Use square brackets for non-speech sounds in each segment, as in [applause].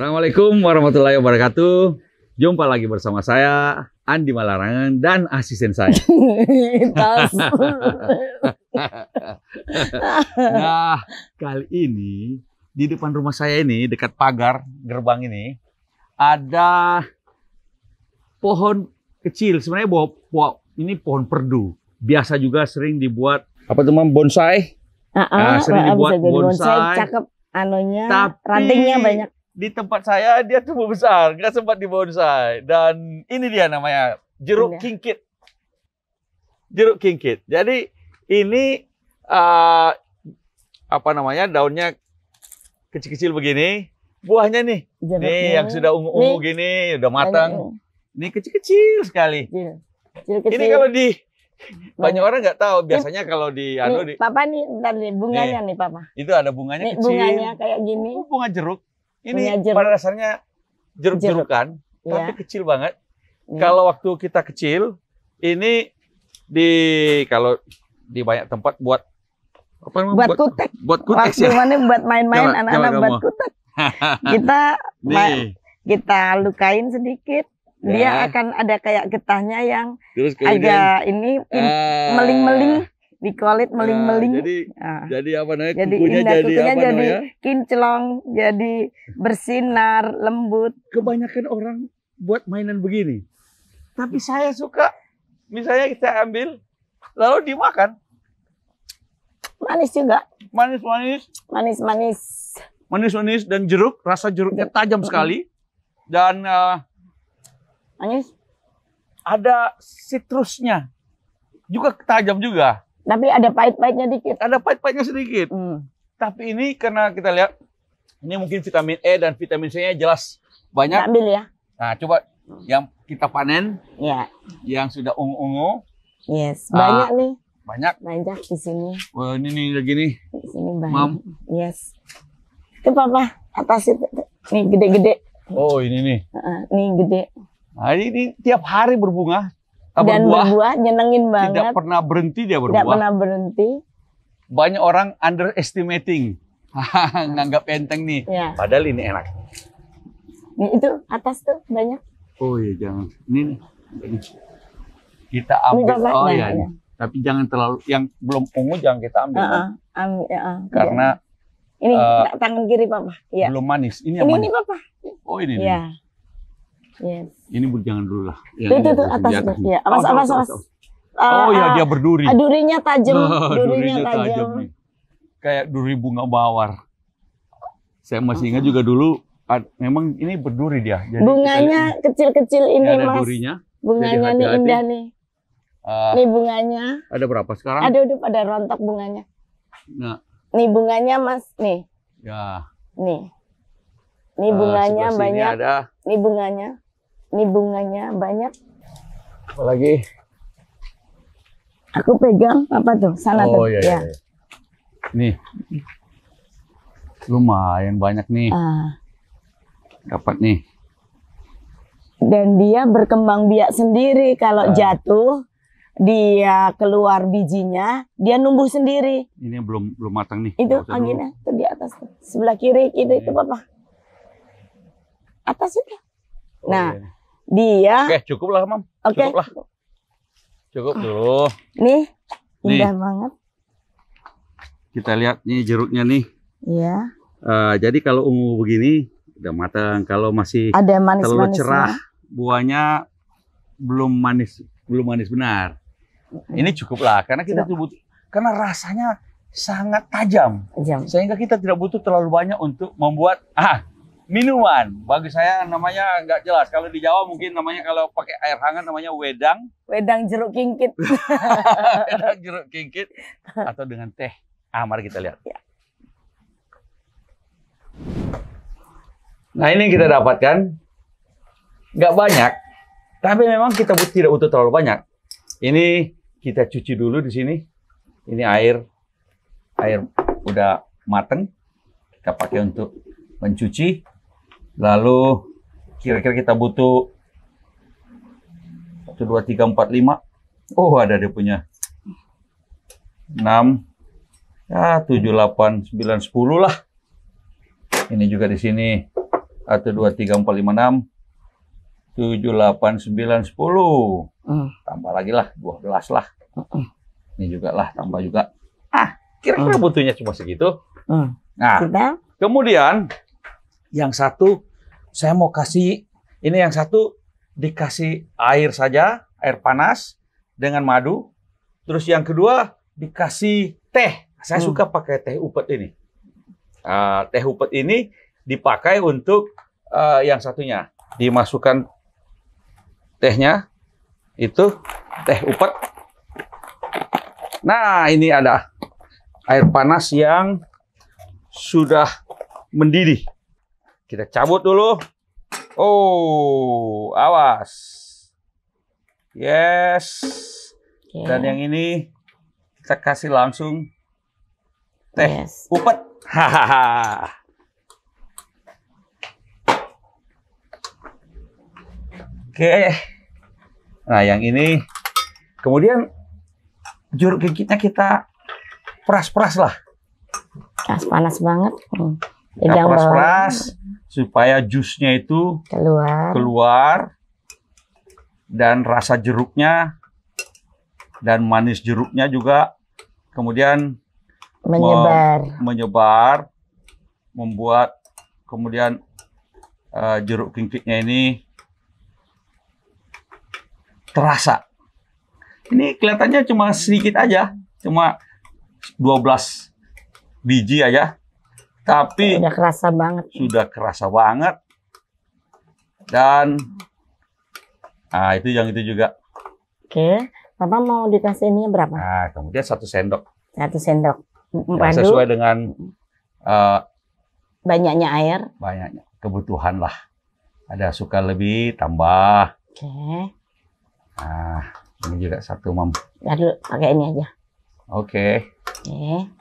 Assalamualaikum warahmatullahi wabarakatuh. Jumpa lagi bersama saya Andi Malarangan dan asisten saya. [laughs] [laughs] nah, kali ini di depan rumah saya ini dekat pagar gerbang ini ada pohon kecil sebenarnya buah, ini pohon perdu. Biasa juga sering dibuat apa teman bonsai? Uh -uh, nah, sering ah, dibuat bonsai. bonsai. Cakep anunya, Tapi, rantingnya banyak di tempat saya dia tumbuh besar, nggak sempat dibonsai. Dan ini dia namanya jeruk ini. kingkit. Jeruk kingkit. Jadi ini uh, apa namanya daunnya kecil-kecil begini, buahnya nih, Jeruknya. nih yang sudah ungu-ungu gini, udah matang. Ini kecil-kecil sekali. Jeruk. kecil. Ini kalau di nah. banyak orang nggak tahu biasanya kalau di anu di papa nih ntar nih bunganya nih, nih papa itu ada bunganya nih, kecil bunganya kayak gini oh, bunga jeruk ini jeruk. pada dasarnya jeruk-jerukan, jeruk. Iya. tapi ya. kecil banget. Ya. Kalau waktu kita kecil, ini di kalau di banyak tempat buat apa Buat, buat kutek. Buat kutek waktu ya. buat [laughs] main-main anak-anak buat kutek. [laughs] kita main, kita lukain sedikit dia ya. akan ada kayak getahnya yang agak ini ah. meling-meling uh, di kulit nah, meling-meling. Nah, jadi nah. jadi apa namanya? Jadi kukunya indah, jadi kukunya apa jadi namanya? kinclong, jadi bersinar, lembut. Kebanyakan orang buat mainan begini. Tapi saya suka misalnya kita ambil lalu dimakan. Manis juga. Manis-manis. Manis-manis. Manis-manis dan jeruk, rasa jeruknya tajam sekali. Dan uh, manis ada citrusnya juga tajam juga. Tapi ada pahit-pahitnya dikit. Ada pahit-pahitnya sedikit. Hmm. Tapi ini karena kita lihat ini mungkin vitamin E dan vitamin C-nya jelas banyak. Ambil ya. Nah, coba yang kita panen. Ya. Yang sudah ungu-ungu. Yes, ah, banyak nih. Banyak. Banyak di sini. Wah, oh, ini nih lagi nih. Di sini banyak. Mam. Yes. Itu papa atas itu. Nih gede-gede. Oh, ini nih. Uh, nih gede. Nah, ini tiap hari berbunga, berbuah, dan berbuah nyenengin banget. Tidak pernah berhenti dia berbuah. Tidak pernah berhenti. Banyak orang underestimating, [laughs] nganggap enteng nih. Ya. Padahal ini enak. Ini itu atas tuh banyak. Oh iya jangan. Ini, nih. kita ambil. Ini oh iya. Ya. Tapi jangan terlalu yang belum ungu jangan kita ambil. Uh -uh. Um, ya, -uh. Karena ini uh, tangan kiri papa. Ya. Belum manis. Ini yang manis. Ini papa. Oh ini. Ya. Nih. Iya. Yes. Ini berjangan dulu lah. Yang tuh, tuh, tuh, atas. Ya, awas, awas, awas. awas. Oh uh, ya, dia berduri. Ah, durinya tajam. Uh, durinya, durinya tajam. Kayak duri bunga bawar. Saya masih ingat juga dulu, memang ini berduri dia. Jadi Bunganya kecil-kecil ini, ya, ada Mas. Durinya. Bunganya hati -hati. indah nih. Uh, nih bunganya. Ada berapa sekarang? Ada udah pada rontok bunganya. Nah. Nih bunganya Mas, nih. Ya. Nih. Nih ah, bunganya uh, banyak. Ada... Nih bunganya. Ini bunganya banyak. Apalagi? Aku pegang apa tuh? Sana oh, tuh. Iya, iya, ya. iya. Nih. Lumayan banyak nih. Uh. Dapat nih. Dan dia berkembang biak sendiri. Kalau uh. jatuh, dia keluar bijinya, dia numbuh sendiri. Ini belum belum matang nih. Itu anginnya tuh di atas Sebelah kiri gitu, itu itu iya. apa? Atas itu. Oh, nah, iya dia oke cukup lah mam oke okay. cukup lah cukup dulu nih indah nih. banget kita lihat nih jeruknya nih iya uh, jadi kalau ungu begini udah matang kalau masih ada manis terlalu cerah buahnya belum manis belum manis benar ini cukup lah karena kita cukup. butuh karena rasanya sangat tajam. tajam sehingga kita tidak butuh terlalu banyak untuk membuat ah minuman. Bagi saya namanya nggak jelas. Kalau di Jawa mungkin namanya kalau pakai air hangat namanya wedang. [laughs] Wedang jeruk kingkit. wedang jeruk kingkit atau dengan teh. Ah, mari kita lihat. Ya. Nah ini yang kita dapatkan nggak banyak, tapi memang kita tidak butuh terlalu banyak. Ini kita cuci dulu di sini. Ini air air udah mateng. Kita pakai untuk mencuci lalu kira-kira kita butuh 1, 2, 3, 4, 5 oh ada dia punya 6 ya 7, 8, 9, 10 lah ini juga di sini 1, 2, 3, 4, 5, 6 7, 8, 9, 10 mm. tambah lagi lah 12 lah mm. ini juga lah tambah juga ah kira-kira mm. butuhnya cuma segitu hmm. nah kemudian yang satu saya mau kasih ini yang satu dikasih air saja, air panas dengan madu. Terus yang kedua dikasih teh. Saya hmm. suka pakai teh upet ini. Uh, teh upet ini dipakai untuk uh, yang satunya dimasukkan tehnya itu teh upet. Nah, ini ada air panas yang sudah mendidih. Kita cabut dulu. Oh, awas. Yes. Okay. Dan yang ini kita kasih langsung teh yes. upet. Hahaha. Oke. Nah, yang ini kemudian jeruk gigitnya kita peras-peras lah. Peras panas banget. Hmm. Nah, peras-peras supaya jusnya itu keluar. keluar dan rasa jeruknya dan manis jeruknya juga kemudian menyebar mem menyebar membuat kemudian uh, jeruk kingkingnya ini terasa ini kelihatannya cuma sedikit aja cuma 12 biji aja tapi sudah kerasa banget. Sudah kerasa banget. Dan ah itu yang itu juga. Oke, Papa mau dikasih ini berapa? Nah, kemudian satu sendok. Satu sendok. Ya, sesuai dengan uh, banyaknya air. Banyaknya kebutuhan lah. Ada suka lebih tambah. Oke. Nah, ini juga satu mam. Lalu pakai ini aja. Oke. Oke.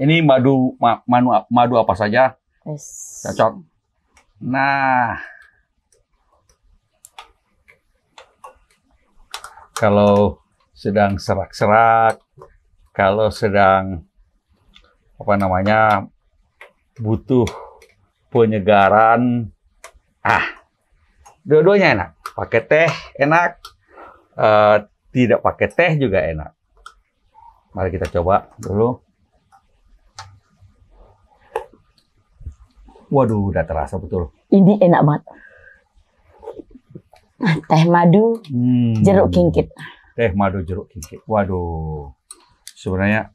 Ini madu ma, manu, madu apa saja? Yes. Cocok. Nah, kalau sedang serak-serak, kalau sedang apa namanya butuh penyegaran, ah, dua-duanya enak. Pakai teh enak, uh, tidak pakai teh juga enak. Mari kita coba dulu. Waduh, udah terasa betul. Ini enak banget. Ah, teh madu, hmm. jeruk kinkit. Teh madu jeruk kinkit. Waduh. Sebenarnya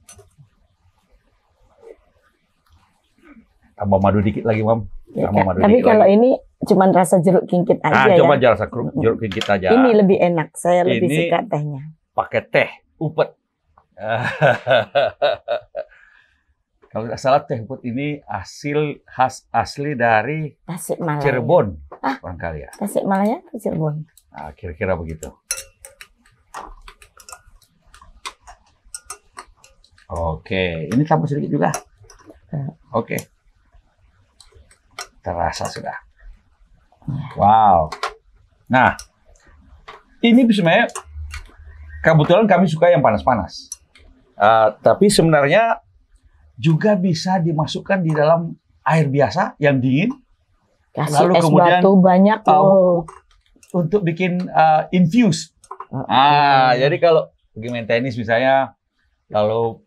tambah madu dikit lagi, Mam. Ya, tambah madu Tapi kalau lagi. ini cuma rasa jeruk kinkit ah, aja nah, ya. cuma rasa jeruk kinkit aja. Ini lebih enak. Saya lebih ini suka tehnya. Pakai teh upet. [laughs] Kalau tidak salah teh put ini hasil khas asli dari Tasikmalaya. Cirebon, ah, kalian. ya. Tasikmalaya atau Cirebon? Nah, kira-kira begitu. Oke, ini tambah sedikit juga. Nah. Oke. Terasa sudah. Wow. Nah, ini sebenarnya kebetulan kami suka yang panas-panas. Uh, tapi sebenarnya juga bisa dimasukkan di dalam air biasa yang dingin. Kasih lalu es kemudian batu banyak loh. untuk bikin uh, infuse. Uh, uh, jadi kalau pergi main tenis misalnya lalu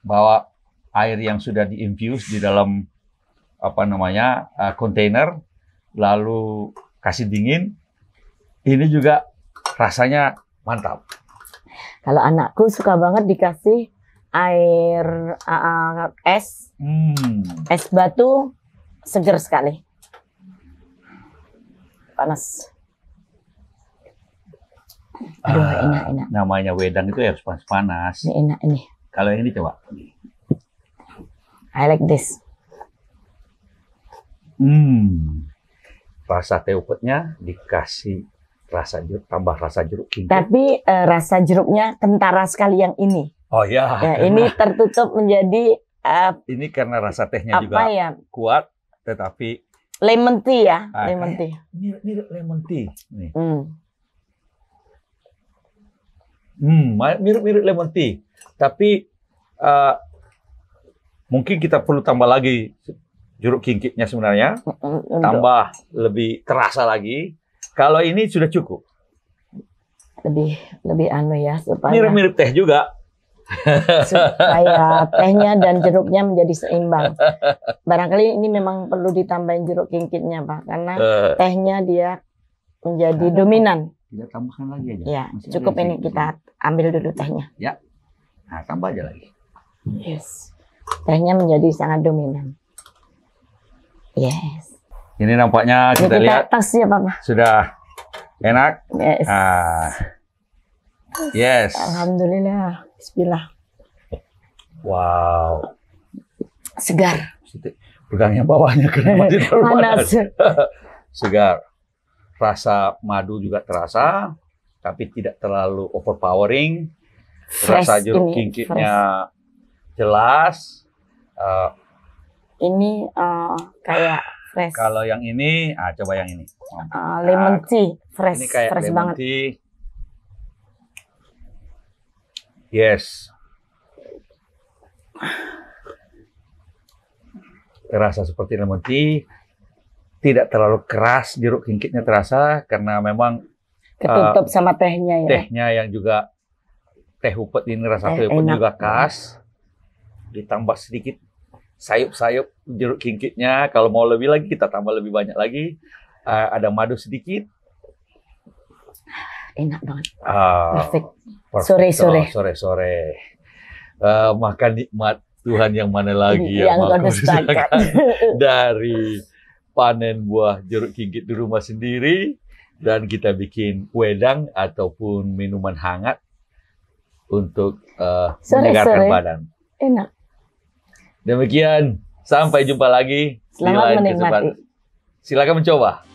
bawa air yang sudah diinfuse di dalam apa namanya kontainer eh, uh, lalu kasih dingin ini juga rasanya mantap. Kalau anakku suka banget dikasih air uh, es, hmm. es batu seger sekali, panas. Aduh, uh, enak enak. Namanya wedang itu harus panas panas. Ini enak ini. Kalau yang ini coba. I like this. Hmm. Rasa teh upetnya dikasih rasa jeruk, tambah rasa jeruk. ini Tapi uh, rasa jeruknya kentara sekali yang ini. Oh ya. ya ini tertutup menjadi uh, ini karena rasa tehnya apa juga ya? kuat tetapi lemon tea ya, ah, eh, lemon tea. ini, ini lemon tea nih. Hmm. Hmm, mirip-mirip lemon tea. Tapi uh, mungkin kita perlu tambah lagi jeruk kinkitnya sebenarnya. Tambah lebih terasa lagi. Kalau ini sudah cukup. Lebih lebih anu ya supaya mirip-mirip teh juga supaya tehnya dan jeruknya menjadi seimbang. Barangkali ini memang perlu ditambahin jeruk kingkitnya Pak karena eh. tehnya dia menjadi Ada dominan. Tidak tambahkan lagi aja. Ya, cukup ini kita ambil dulu tehnya. Ya. Nah, tambah aja lagi. Yes. Tehnya menjadi sangat dominan. Yes. Ini nampaknya kita, kita lihat tas ya, Pak. Sudah enak. Yes. Ah. Yes. Alhamdulillah. Bismillah. Wow. Segar. Pegangnya bawahnya kena [laughs] panas. [laughs] Segar. Rasa madu juga terasa, tapi tidak terlalu overpowering. Fresh Rasa jeruk kinkitnya jelas. Uh, ini uh, kayak fresh. Kalau yang ini, ah, coba yang ini. Uh, lemon ah, tea, fresh, ini kayak fresh lemon banget. Tea, Yes. Terasa seperti lemon tea. Tidak terlalu keras jeruk kingkitnya terasa karena memang ketutup uh, sama tehnya ya. Tehnya yang juga teh upet ini rasa eh, teh, upet juga khas. Ditambah sedikit sayup-sayup jeruk kingkitnya. Kalau mau lebih lagi kita tambah lebih banyak lagi. Uh, ada madu sedikit enak banget. Uh, perfect. perfect. Sore ah, sore. Sore sore. Uh, makan nikmat Tuhan yang mana lagi ya, yang ya dustakan [laughs] [laughs] dari panen buah jeruk kinggit di rumah sendiri dan kita bikin wedang ataupun minuman hangat untuk uh, menyegarkan badan. Enak. Demikian, sampai jumpa lagi. Selamat menikmati. Kesempatan. Silakan mencoba.